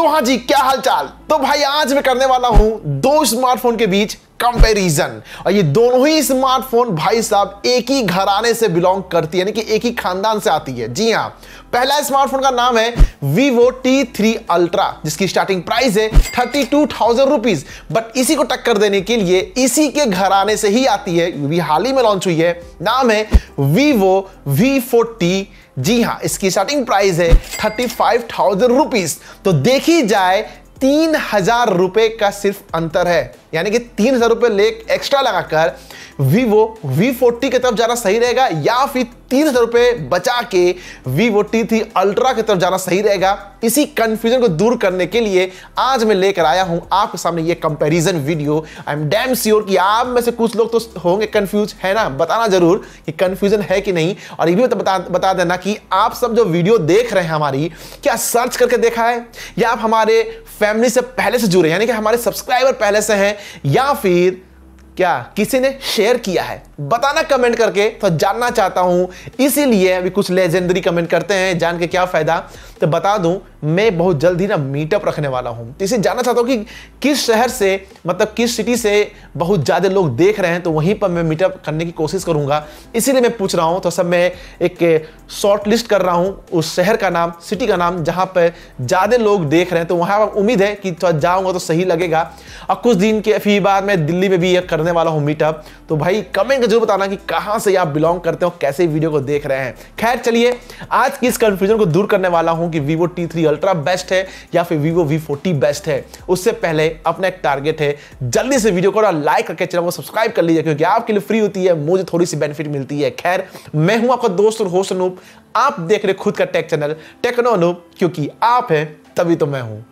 तो हाँ जी क्या हालचाल तो भाई आज मैं करने वाला हूं दो स्मार्टफोन के बीच कंपैरिजन और ये दोनों ही स्मार्टफोन भाई साहब एक ही घराने से बिलोंग करती है यानी कि एक ही खानदान से आती है जी हाँ पहला स्मार्टफोन का नाम है Vivo T3 Ultra जिसकी स्टार्टिंग प्राइस है thirty two thousand rupees but इसी को टक्कर देने के लिए इसी के घराने से ही आती है हाल ही में लॉन्च हुई है नाम है Vivo V40 जी हाँ इसकी स्टार्टिंग प्राइस है थर्टी फाइव थाउजेंड रुपीज तो देखी जाए तीन हजार रुपए का सिर्फ अंतर है यानी कि तीन हजार रुपए ले एक्स्ट्रा लगाकर Vivo V40 फोर्टी की तरफ जाना सही रहेगा या फिर तीन हजार रुपए बचा के Vivo T3 Ultra अल्ट्रा की तरफ जाना सही रहेगा इसी कंफ्यूजन को दूर करने के लिए आज मैं लेकर आया हूं आपके सामने ये comparison video I am damn sure कि आप में से कुछ लोग तो होंगे कंफ्यूज है ना बताना जरूर कि कंफ्यूजन है कि नहीं और ये भी तो बता बता देना कि आप सब जो वीडियो देख रहे हैं हमारी क्या सर्च करके देखा है या आप हमारे फैमिली से पहले से जुड़े यानी कि हमारे सब्सक्राइबर पहले से हैं या फिर क्या किसी ने शेयर किया है बताना कमेंट करके तो जानना चाहता हूं इसीलिए अभी कुछ लेजेंडरी कमेंट करते हैं जान के क्या फायदा तो बता दूं मैं बहुत जल्द ही ना मीटअप रखने वाला हूं तो इसे जानना चाहता हूं कि किस शहर से मतलब किस सिटी से बहुत ज़्यादा लोग देख रहे हैं तो वहीं पर मैं मीटअप करने की कोशिश करूंगा इसीलिए मैं पूछ रहा हूं तो सब मैं एक शॉर्ट लिस्ट कर रहा हूं उस शहर का नाम सिटी का नाम जहां पर ज़्यादा लोग देख रहे हैं तो वहां पर उम्मीद है कि थोड़ा तो जाऊँगा तो सही लगेगा और कुछ दिन के फिर बार मैं दिल्ली में भी यह करने करने वाला हूँ मीटअप तो भाई कमेंट जरूर बताना कि कहाँ से आप बिलोंग करते हो कैसे वीडियो को देख रहे हैं खैर चलिए आज की इस कंफ्यूजन को दूर करने वाला हूँ कि Vivo T three ultra best है या फिर वीवो वी फोर्टी बेस्ट है उससे पहले अपना एक टारगेट है जल्दी से वीडियो को लाइक करके चैनल को सब्सक्राइब कर लीजिए क्योंकि आपके लिए फ्री होती है मुझे थोड़ी सी बेनिफिट मिलती है खैर मैं हूं आपका दोस्त और होस्ट अनूप आप देख रहे खुद का टेक चैनल टेक्नो अनूप क्योंकि आप हैं तभी तो मैं हूं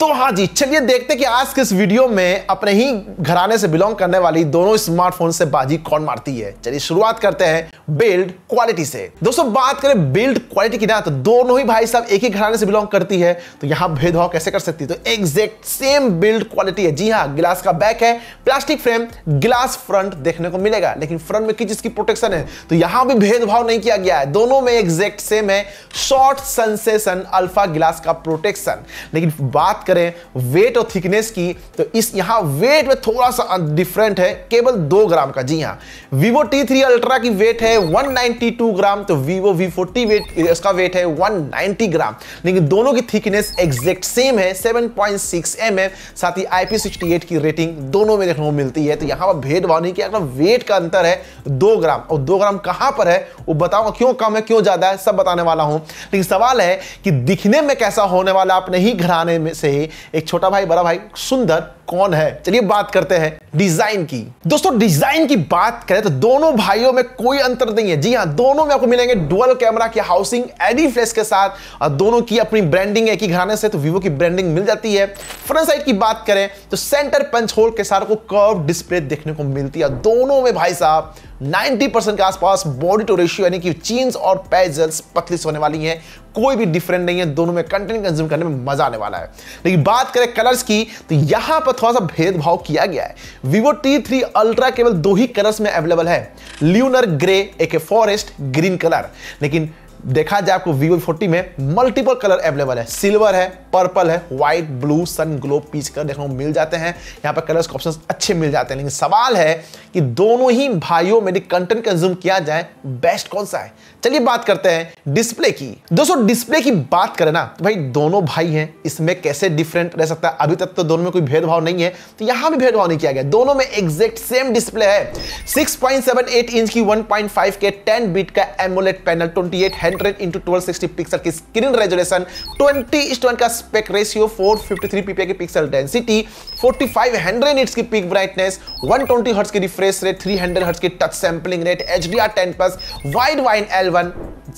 तो हाँ जी चलिए देखते कि आज किस वीडियो में अपने ही घराने से बिलोंग करने वाली दोनों स्मार्टफोन से बाजी कौन मारती है चलिए शुरुआत करते हैं बिल्ड क्वालिटी से दोस्तों बात करें बिल्ड क्वालिटी की ना तो दोनों ही भाई साहब एक ही घराने से बिलोंग करती है तो यहाँ भेदभाव कैसे कर सकती है तो एग्जैक्ट सेम बिल्ड क्वालिटी है जी हाँ गिलास का बैक है प्लास्टिक फ्रेम गिलास फ्रंट देखने को मिलेगा लेकिन फ्रंट में किस की प्रोटेक्शन है तो यहां भी भेदभाव नहीं किया गया है दोनों में एग्जैक्ट सेम है शॉर्ट सेंसेशन अल्फा गिलास का प्रोटेक्शन लेकिन बात करें वेट और थिकनेस की तो इस यहाँ वेट में थोड़ा सा डिफरेंट अं, है केवल दो ग्राम का जी हाँ वीवो टी थ्री अल्ट्रा की वेट है 192 ग्राम तो वीवो वी फोर्टी वेट इसका वेट है 190 ग्राम लेकिन दोनों की थिकनेस एग्जैक्ट सेम है 7.6 पॉइंट साथ ही आई की रेटिंग दोनों में देखने को मिलती है तो यहाँ पर भेदभाव नहीं किया वेट का अंतर है दो ग्राम और दो ग्राम कहाँ पर है वो बताऊंगा क्यों कम है क्यों ज्यादा है सब बताने वाला हूँ लेकिन सवाल है कि दिखने में कैसा होने वाला आप नहीं घराने में से एक छोटा भाई बड़ा भाई सुंदर कौन है चलिए बात करते हैं डिजाइन की दोस्तों डिजाइन की बात करें तो दोनों भाइयों में कोई अंतर नहीं है जी हाँ दोनों में आपको मिलेंगे डुअल कैमरा की हाउसिंग एडी फ्लैश के साथ और दोनों की अपनी ब्रांडिंग है कि घराने से तो वीवो की ब्रांडिंग मिल जाती है फ्रंट साइड की बात करें तो सेंटर पंच होल के साथ कर्व डिस्प्ले देखने को मिलती है दोनों में भाई साहब 90 के आसपास बॉडी टू रेशियो यानी कि चीन्स और पैजल्स पतली होने वाली हैं कोई भी डिफरेंट नहीं है दोनों में कंटेंट कंज्यूम करने में मजा आने वाला है लेकिन बात करें कलर्स की तो यहां पर थोड़ा सा भेदभाव किया गया है Vivo T3 Ultra केवल दो ही कलर्स में अवेलेबल है ल्यूनर ग्रे एक फॉरेस्ट ग्रीन कलर लेकिन देखा जाए आपको Vivo फोर्टी में मल्टीपल कलर अवेलेबल है सिल्वर है पर्पल है white blue sun glow peach colour देखने को मिल जाते हैं यहाँ पर कलर्स ऑप्शंस अच्छे मिल जाते हैं लेकिन सवाल है कि दोनों ही भाइयों में कंटेंट कंज्यूम किया जाए बेस्ट कौन सा है चलिए बात करते हैं डिस्प्ले की दोस्तों डिस्प्ले की बात करें ना तो भाई दोनों भाई हैं इसमें कैसे डिफरेंट रह सकता है अभी तक तो दोनों में कोई भेदभाव नहीं है तो यहां भी भेदभाव नहीं किया गया दोनों में एग्जैक्ट सेम डिस्प्ले है 6.78 इंच की 1.5 के 10 बीट का AMOLED panel eight hundred into pixel की स्क्रीन रेजोलेशन ट्वेंटी का स्पेक रेशियो फोर फिफ्टी की पिक्सल डेंसिटी 4500 निट्स की पिक ब्राइटनेस वन ट्वेंटी की रिफ्रेश रेट थ्री हंड्रेड की touch sampling rate H HDR 10 plus Widevine L one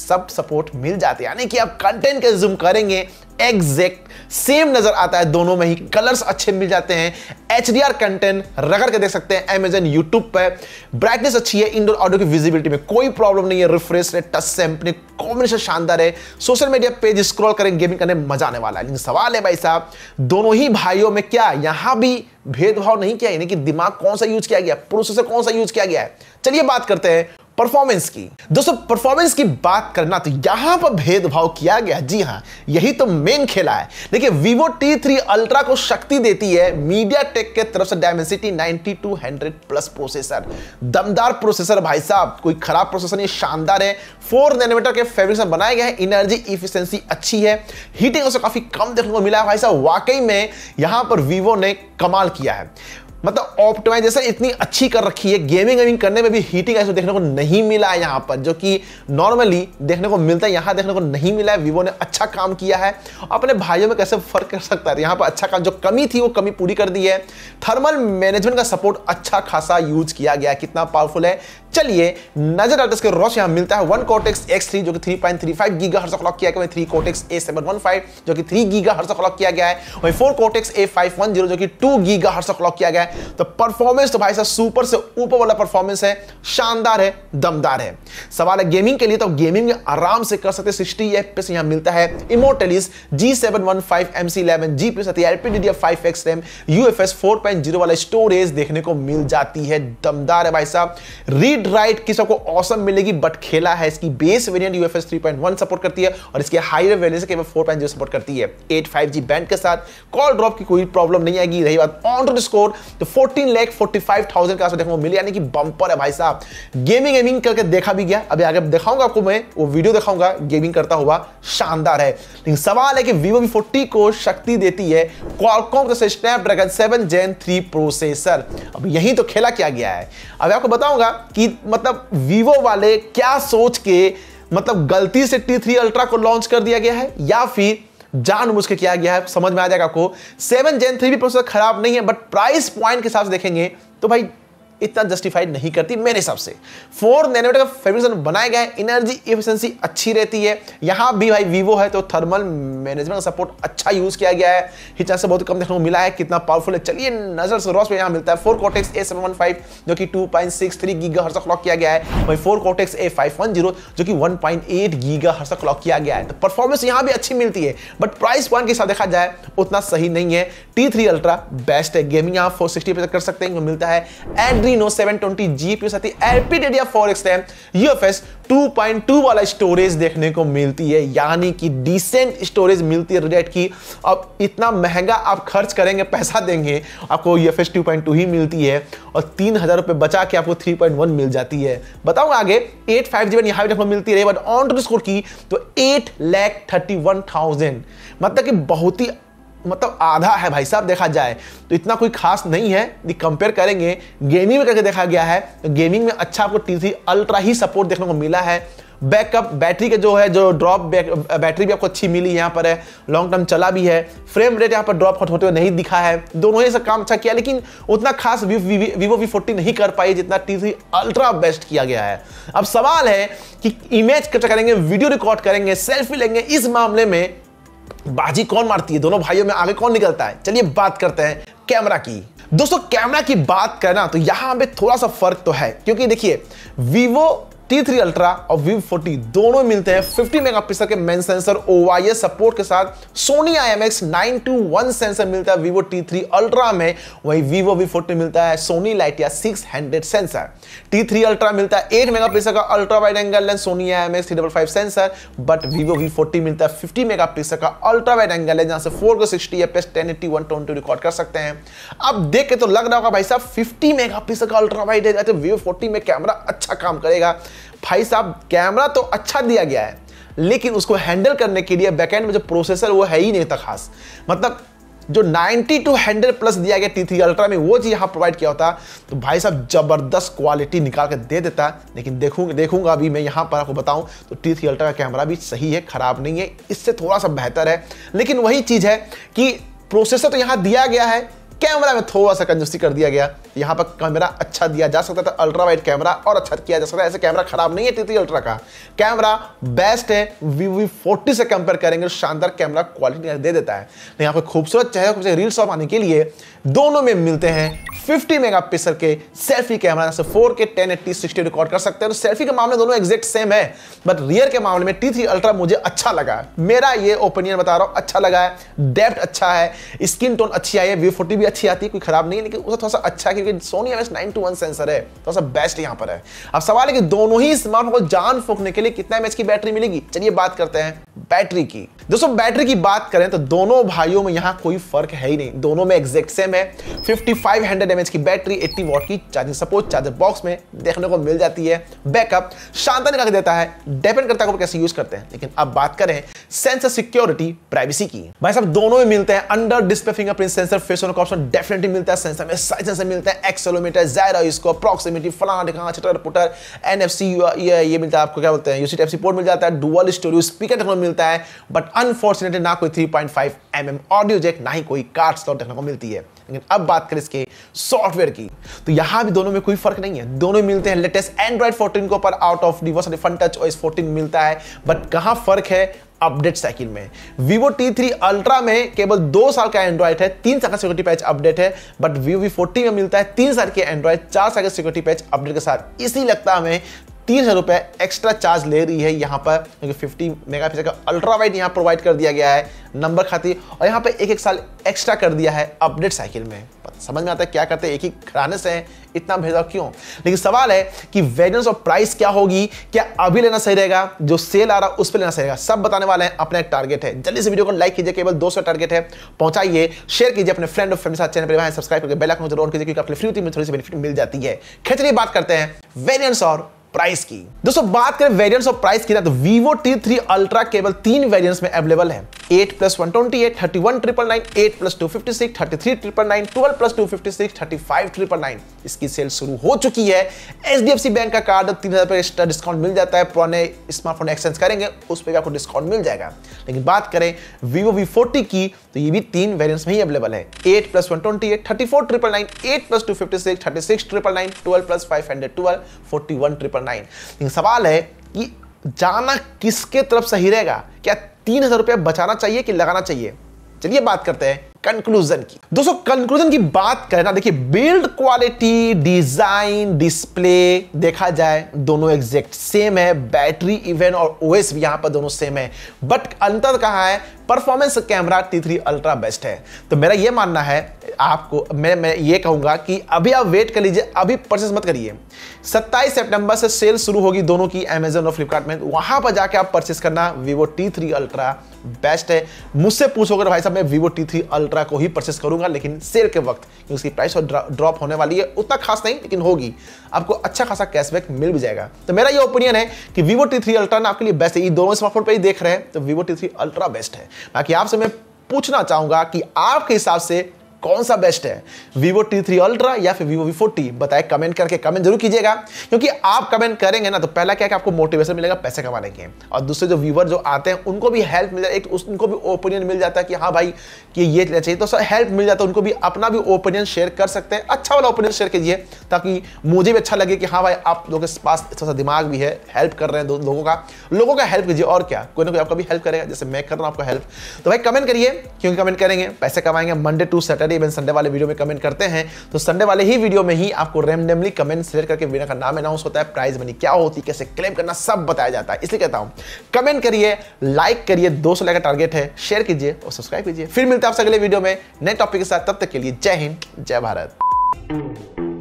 सब support मिल जाते हैं यानी कि आप कंटेंट के जूम करेंगे एग्जैक्ट सेम नजर आता है दोनों में ही कलर्स अच्छे मिल जाते हैं एच डी आर कंटेंट रगड़ के देख सकते हैं अमेजन यूट्यूब पर ब्राइटनेस अच्छी है इंडोर ऑडियो की विजिबिलिटी में कोई प्रॉब्लम नहीं है refresh rate touch sampling combination शानदार है सोशल मीडिया पेज स्क्रॉल करें गेमिंग करने मजा आने वाला है लेकिन सवाल है भाई साहब दोनों ही भाइयों में क्या यहां भी भेदभाव नहीं किया यानी कि दिमाग कौन सा यूज किया गया प्रोसेसर कौन सा यूज किया गया है चलिए बात करते हैं परफॉर्मेंस की दोस्तों परफॉर्मेंस की बात करना तो यहां पर भेदभाव किया गया जी हां यही तो मेन खेला है देखिए वीवो टी थ्री अल्ट्रा को शक्ति देती है मीडिया टेक के तरफ से डायमेंसिटी 9200 प्लस प्रोसेसर दमदार प्रोसेसर भाई साहब कोई खराब प्रोसेसर नहीं शानदार है फोर नैनोमीटर के फैब्रिक से बनाया गया है एनर्जी इफिशियंसी अच्छी है हीटिंग उसे काफी कम देखने को मिला है भाई साहब वाकई में यहां पर वीवो ने कमाल किया है मतलब ऑप्टिमाइजेशन इतनी अच्छी कर रखी है गेमिंग वेमिंग करने में भी हीटिंग ऐसे देखने को नहीं मिला है यहाँ पर जो कि नॉर्मली देखने को मिलता है यहाँ देखने को नहीं मिला है वीवो ने अच्छा काम किया है अपने भाइयों में कैसे फर्क कर सकता है यहाँ पर अच्छा काम जो कमी थी वो कमी पूरी कर दी है थर्मल मैनेजमेंट का सपोर्ट अच्छा खासा यूज किया गया कितना पावरफुल है चलिए नजर डालते इसके रोस यहां मिलता है वन कोटेक्स एक्स थ्री जो कि three point three five giga hertz clock किया गया three Cortex A seven one five जो कि थ्री गीगा हर्स क्लॉक किया गया है वही four cortex A five one zero जो कि टू गीगा हर्स क्लॉक किया गया है तो परफॉर्मेंस तो भाई साहब सुपर से ऊपर वाला परफॉर्मेंस है शानदार है दमदार है सवाल है गेमिंग के लिए तो गेमिंग आराम से कर सकते सिक्सटी एफ पे यहां मिलता है Immortalis G seven one five M C eleven G plus LPDD five X RAM U F S four point zero वाला स्टोरेज देखने को मिल जाती है दमदार है भाई साहब रीड रीड राइट की सबको ऑसम मिलेगी बट खेला है इसकी बेस वेरियंट यूएफएस 3.1 सपोर्ट करती है और इसके हाईवे वेरियंट के 4.0 सपोर्ट करती है एट फाइव जी बैंड के साथ कॉल ड्रॉप की कोई प्रॉब्लम नहीं आएगी रही बात ऑन टू स्कोर तो 14 लाख 45,000 का देखने को मिले यानी कि बंपर है भाई साहब गेमिंग एमिंग करके देखा भी गया अभी आगे दिखाऊंगा आपको मैं वो वीडियो दिखाऊंगा गेमिंग करता हुआ शानदार है लेकिन सवाल है कि वीवो वी फोर्टी को शक्ति देती है क्वालकॉम से Snapdragon seven gen three processor अब यही तो खेला क्या गया है अब आपको बताऊंगा कि मतलब वीवो वाले क्या सोच के मतलब गलती से टी थ्री अल्ट्रा को लॉन्च कर दिया गया है या फिर जानबूझ के किया गया है समझ में आ जाएगा आपको सेवन जेन थ्री भी प्रोसेसर खराब नहीं है बट प्राइस पॉइंट के हिसाब से देखेंगे तो भाई इतना जस्टिफाइड नहीं करती मेरे हिसाब से फोर नैनोमीटर का फेब्रिकेशन बनाया गया है एनर्जी एफिशिएंसी अच्छी रहती है यहाँ भी भाई वीवो है तो थर्मल मैनेजमेंट का सपोर्ट अच्छा यूज किया गया है हिचा से बहुत कम देखने को मिला है कितना पावरफुल है चलिए नजर से रॉस पे यहाँ मिलता है फोर कोटेक्स ए सेवन जो कि two point six three gigahertz clock किया गया है वही four cortex A five one zero जो कि one point eight gigahertz clock किया गया है तो परफॉर्मेंस यहाँ भी अच्छी मिलती है बट प्राइस पॉइंट के साथ देखा जाए उतना सही नहीं है टी थ्री अल्ट्रा बेस्ट है गेमिंग आप फोर सिक्सटी कर सकते हैं मिलता है एंड्री Adreno 720 GPU साथ ही LPDDR4X रैम UFS 2.2 वाला स्टोरेज देखने को मिलती है यानी कि डिसेंट स्टोरेज मिलती है रेडेट की अब इतना महंगा आप खर्च करेंगे पैसा देंगे आपको यू 2.2 ही मिलती है और तीन हज़ार रुपये बचा के आपको 3.1 मिल जाती है बताऊंगा आगे एट फाइव जीवन यहाँ भी मिलती है बट ऑन टू स्कोर की तो eight lakh thirty one thousand मतलब कि बहुत ही मतलब आधा है भाई साहब देखा जाए तो इतना कोई खास नहीं है यदि कंपेयर करेंगे गेमिंग में करके देखा गया है तो गेमिंग में अच्छा आपको टी सी अल्ट्रा ही सपोर्ट देखने को मिला है बैकअप बैटरी का जो है जो ड्रॉप बैटरी भी आपको अच्छी मिली यहाँ पर है लॉन्ग टर्म चला भी है फ्रेम रेट यहाँ पर ड्रॉप होते हुए नहीं दिखा है दोनों ही सब काम अच्छा किया लेकिन उतना खास वी, वीवो वी फोर्टी नहीं कर पाई जितना टी सी अल्ट्रा बेस्ट किया गया है अब सवाल है कि इमेज कैप्चर करेंगे वीडियो रिकॉर्ड करेंगे सेल्फी लेंगे इस मामले में बाजी कौन मारती है दोनों भाइयों में आगे कौन निकलता है चलिए बात करते हैं कैमरा की दोस्तों कैमरा की बात करना तो यहां पे थोड़ा सा फर्क तो है क्योंकि देखिए वीवो T3 अल्ट्रा और Vivo 40 दोनों मिलते हैं 50 मेगापिक्सल के मेन सेंसर OIS सपोर्ट के साथ सोनी IMX 921 सेंसर मिलता है Vivo T3 अल्ट्रा में वहीं Vivo V40 मिलता है सोनी लाइटिया 600 सेंसर T3 अल्ट्रा मिलता है 8 मेगापिक्सल का ultra wide angle lens Sony IMX 355 sensor but Vivo V40 मिलता है 50 मेगापिक्सल का अल्ट्रा वाइड एंगल लेंस जहां से 4K 60 fps 1080 120 रिकॉर्ड कर सकते हैं अब देख के तो लग रहा होगा भाई साहब 50 मेगापिक्सल का अल्ट्रा वाइड है तो Vivo 40 में कैमरा अच्छा काम करेगा भाई साहब कैमरा तो अच्छा दिया गया है लेकिन उसको हैंडल करने के लिए बैकेंड में जो प्रोसेसर वो है ही नहीं था खास मतलब जो 90 टू हंड्रेड प्लस दिया गया टी थ्री अल्ट्रा में वो चीज़ यहाँ प्रोवाइड किया होता तो भाई साहब जबरदस्त क्वालिटी निकाल कर दे देता लेकिन देखूंगा देखूंगा अभी मैं यहाँ पर आपको बताऊं तो टी थ्री अल्ट्रा का कैमरा भी सही है ख़राब नहीं है इससे थोड़ा सा बेहतर है लेकिन वही चीज़ है कि प्रोसेसर तो यहाँ दिया गया है कैमरा में थोड़ा सा कंजूसी कर दिया गया यहाँ पर कैमरा अच्छा दिया जा सकता था अल्ट्रा वाइट कैमरा और अच्छा किया जा सकता है ऐसे कैमरा खराब नहीं है टी अल्ट्रा का कैमरा बेस्ट है वी फोर्टी से कंपेयर करेंगे शानदार कैमरा क्वालिटी दे देता है तो यहाँ पर खूबसूरत चेहरे रील्स ऑफ आने के लिए दोनों में मिलते हैं 50 मेगापिक्सल के सेल्फी कैमरा से 4K 1080 60 रिकॉर्ड कर सकते हैं तो सेल्फी के मामले दोनों एग्जैक्ट सेम है बट रियर के मामले में T3 अल्ट्रा मुझे अच्छा लगा है मेरा ये ओपिनियन बता रहा हूँ अच्छा लगा है डेप्थ अच्छा है स्किन टोन अच्छी आई है व्यू फोर्टी भी अच्छी आती है कोई खराब नहीं है लेकिन उससे थोड़ा सा अच्छा कि क्योंकि Sony nine two one sensor है तो सब बेस्ट यहाँ पर है अब सवाल है कि दोनों ही स्मार्टफोन को जान फूकने के लिए कितना की बैटरी मिलेगी चलिए बात करते हैं बैटरी की दोस्तों बैटरी की बात करें तो दोनों भाइयों में यहाँ कोई फर्क है ही नहीं दोनों में एग्जैक्ट सेम है हंड्रेड की बैटरी वॉट की चार्जिंग सपोर्ट चार्जर बॉक्स में देखने को मिल जाती है बैकअप शानदार देता है डिपेंड करता है कैसे यूज करते हैं लेकिन अब बात करें सेंसर सिक्योरिटी प्राइवेसी की भाई साहब दोनों में मिलते हैं under display fingerprint sensor face on option definitely मिलता है सेंसर में साइज सेंसर मिलता है है एक्सोलोमीटर जायराइस्को अप्रॉक्सीमेटी फलाना ढिकाना छटर पुटर एन एफ सी ये मिलता है आपको क्या बोलते हैं यूसी टाइप सी पोर्ट मिल जाता है डुअल स्टोरियो स्पीकर देखने को मिलता है बट अनफॉर्चुनेटली ना कोई three point five M audio jack ना ही कोई कार्ड स्लॉट देखने को मिलती है लेकिन अब बात करें इसके सॉफ्टवेयर की तो यहाँ भी दोनों में कोई फर्क नहीं है दोनों मिलते हैं लेटेस्ट एंड्रॉइड फोर्टीन को पर आउट ऑफ डिवर्स फन टच ओएस फोर्टीन मिलता है बट कहाँ फर्क है अपडेट साइकिल में Vivo T3 अल्ट्रा में केवल दो साल का एंड्रॉइड है तीन साल का सिक्योरिटी पैच अपडेट है बट Vivo V40 में मिलता है तीन साल के एंड्रॉइड चार साल के सिक्योरिटी पैच अपडेट के साथ इसी लगता है हमें तीन सौ रुपये एक्स्ट्रा चार्ज ले रही है यहाँ पर क्योंकि फिफ्टी मेगा पिक्सल का अल्ट्रा वाइड यहाँ प्रोवाइड कर दिया गया है नंबर खाती और यहाँ पर एक एक साल एक्स्ट्रा कर दिया है अपडेट साइकिल में समझ में आता है क्या करते हैं एक ही खराने से हैं इतना भेजा क्यों लेकिन सवाल है कि वेरियंस और प्राइस क्या होगी क्या अभी लेना सही रहेगा जो सेल आ रहा उस पर लेना सही रहेगा सब बताने वाले हैं अपना एक टारगेट है जल्दी से वीडियो को लाइक कीजिए केवल 200 टारगेट है पहुंचाइए शेयर कीजिए अपने फ्रेंड और फैमिली साथ चैनल पर सब्सक्राइब करके बेलाइन जरूर कीजिए क्योंकि आपको फ्री में थोड़ी सी बेनिफिट मिल जाती है खेचरी बात करते हैं वेरियंस और प्राइस की दोस्तों बात करें वेरिएंट्स ऑफ प्राइस की तो वीवो टी थ्री अल्ट्रा केवल तीन वेरिएंट्स में अवेलेबल है eight plus one twenty eight thirty one triple nine eight plus two fifty six thirty three triple nine twelve plus two fifty six thirty five triple nine इसकी sale शुरू हो चुकी है H D F C bank का card तीन हजार extra discount मिल जाता है पुराने स्मार्टफोन एक्सचेंज करेंगे उस पर आपको डिस्काउंट मिल जाएगा लेकिन बात करें वीवो वी फोर्टी की तो ये भी तीन वेरियंट्स में ही अवेलेबल है eight plus one twenty eight thirty four triple nine eight plus two fifty six thirty six triple nine twelve plus five hundred twelve forty one triple nine लेकिन सवाल है कि जाना किसके तरफ सही रहेगा क्या तीन हज़ार रुपया बचाना चाहिए कि लगाना चाहिए चलिए बात करते हैं कंक्लूजन की दोस्तों कंक्लूजन की बात करें ना देखिए बिल्ड क्वालिटी डिजाइन डिस्प्ले देखा जाए दोनों एग्जैक्ट सेम है बैटरी इवेंट और ओएस भी यहां पर दोनों सेम है बट अंतर कहाँ है performance camera T3 three ultra best है तो मेरा यह मानना है आपको मैं मैं ये कहूंगा कि अभी आप वेट कर लीजिए अभी परचेस मत करिए 27 सितंबर से सेल शुरू होगी दोनों की अमेजन और फ्लिपकार्ट में वहां पर जाके आप परचेस करना Vivo T3 three ultra best है मुझसे पूछोगे तो भाई साहब मैं वीवो टी थ्री अल्ट्रा को ही परचेस करूंगा लेकिन सेल के वक्त क्योंकि उसकी प्राइस और ड्रॉप होने वाली है उतना खास नहीं लेकिन होगी आपको अच्छा खासा कैशबैक मिल भी जाएगा तो मेरा ये ओपिनियन है कि वीवो टी थ्री अल्ट्रा आपके लिए बेस्ट है ये दोनों स्मार्टफोन पर ही देख रहे हैं तो Vivo T three ultra best है बाकी आपसे मैं पूछना चाहूंगा कि आपके हिसाब से कौन सा बेस्ट है वीवो टी थ्री अल्ट्रा या फिर वीवो वी बताए कमेंट करके कमेंट जरूर कीजिएगा क्योंकि आप कमेंट करेंगे ना तो पहला क्या है कि आपको मोटिवेशन मिलेगा पैसे कमाने के और दूसरे जो व्यूवर जो आते हैं उनको भी हेल्प मिल जाए एक उनको भी ओपिनियन मिल जाता है कि हाँ भाई कि ये लेना चाहिए तो सर हेल्प मिल जाता है उनको भी अपना भी ओपिनियन शेयर कर सकते हैं अच्छा वाला ओपिनियन शेयर कीजिए ताकि मुझे भी अच्छा लगे कि हाँ भाई आप लोगों के पास थोड़ा सा दिमाग भी है हेल्प कर रहे हैं लोगों का लोगों का हेल्प कीजिए और क्या कोई ना कोई आपका भी हेल्प करेगा जैसे मैं कर रहा हूँ आपका हेल्प तो भाई कमेंट करिए क्योंकि कमेंट करेंगे पैसे कमाएंगे Monday to Saturday Saturday even Sunday वाले वीडियो में कमेंट करते हैं तो संडे वाले ही वीडियो में ही आपको रेमडेमली कमेंट शेयर करके विनर का नाम अनाउंस होता है प्राइज मनी क्या होती है कैसे क्लेम करना सब बताया जाता है इसलिए कहता हूँ कमेंट करिए लाइक करिए दो सौ का टारगेट है शेयर कीजिए और सब्सक्राइब कीजिए फिर मिलते हैं आपसे अगले वीडियो में नए टॉपिक के साथ तब तक के लिए जय हिंद जय भारत